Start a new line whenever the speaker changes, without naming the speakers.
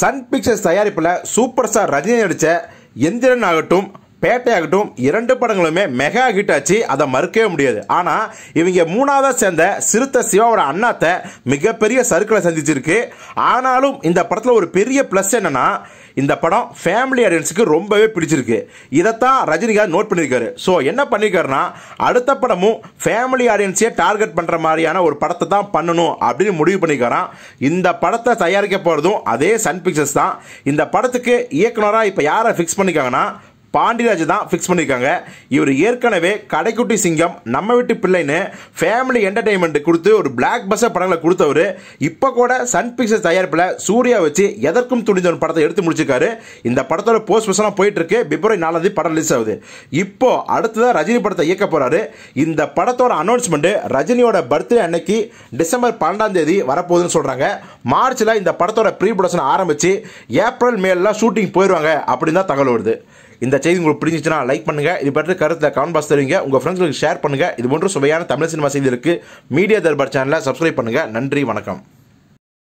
Sun Pictures தயாரிப்பில் super star Rajini நடித்த எந்திரன் ஆகட்டும் பேட்டையாகட்டும் இரண்டு படங்களுமே மெகா ஹிட் ஆச்சு அதை மறுக்கவே முடியாது ஆனால் இவங்க மூணாவதாக சேர்ந்த சிறுத்த சிவாவோட அண்ணாத்தை மிகப்பெரிய சர்க்கிளை சந்திச்சிருக்கு ஆனாலும் இந்த படத்தில் ஒரு பெரிய ப்ளஸ் என்னன்னா இந்த படம் ஃபேமிலி ஆடியன்ஸுக்கு ரொம்பவே பிடிச்சிருக்கு இதைத்தான் ரஜினிகாந்த் நோட் பண்ணியிருக்காரு ஸோ என்ன பண்ணியிருக்காருன்னா அடுத்த படமும் ஃபேமிலி ஆடியன்ஸே டார்கெட் பண்ணுற மாதிரியான ஒரு படத்தை தான் பண்ணணும் அப்படின்னு முடிவு பண்ணியிருக்காரான் இந்த படத்தை தயாரிக்க போகிறதும் அதே சன் பிக்சர்ஸ் தான் இந்த படத்துக்கு இயக்குனராக இப்போ யாரை ஃபிக்ஸ் பண்ணிக்காங்கன்னா பாண்டிராஜ் தான் ஃபிக்ஸ் பண்ணியிருக்காங்க இவர் ஏற்கனவே கடைக்குட்டி சிங்கம் நம்ம வீட்டு பிள்ளைன்னு ஃபேமிலி என்டர்டைன்மெண்ட் கொடுத்து ஒரு பிளாக் பஸ்ஸர் படங்களை கொடுத்தவர் இப்போ கூட சன் பிக்சர்ஸ் தயாரிப்பில் சூர்யா வச்சு எதற்கும் துணிந்த ஒரு படத்தை எடுத்து முடிச்சிருக்காரு இந்த படத்தோட போஸ்ட் பஸ்லாம் போயிட்டு இருக்கு பிப்ரவரி நாலாவது படம் ரிலீஸ் ஆகுது இப்போ அடுத்ததான் ரஜினி படத்தை இயக்க போறாரு இந்த படத்தோட அனௌன்ஸ்மெண்ட் ரஜினியோட பர்த்டே அன்னைக்கு டிசம்பர் பன்னெண்டாம் தேதி வரப்போகுதுன்னு சொல்றாங்க மார்ச்சில் இந்த படத்தோட ப்ரீ ப்ரொடக்ஷன் ஆரம்பிச்சு ஏப்ரல் மேலாம் ஷூட்டிங் போயிடுவாங்க அப்படின்னு தான் தகவல் வருது இந்த செய்தி உங்களுக்கு பிடிச்சிச்சுன்னா லைக் பண்ணுங்கள் இது பற்றி கருத்தில் கமெண்ட் பாக்ஸ் தெரிவிங்க உங்கள் ஃப்ரெண்ட்ஸுக்கு ஷேர் பண்ணுங்கள் இது போன்ற சுவையான தமிழ் சினிமா செய்தி இருக்குது மீடியா தர்பார் சேனலை சப்ஸ்கிரைப் பண்ணுங்கள் நன்றி வணக்கம்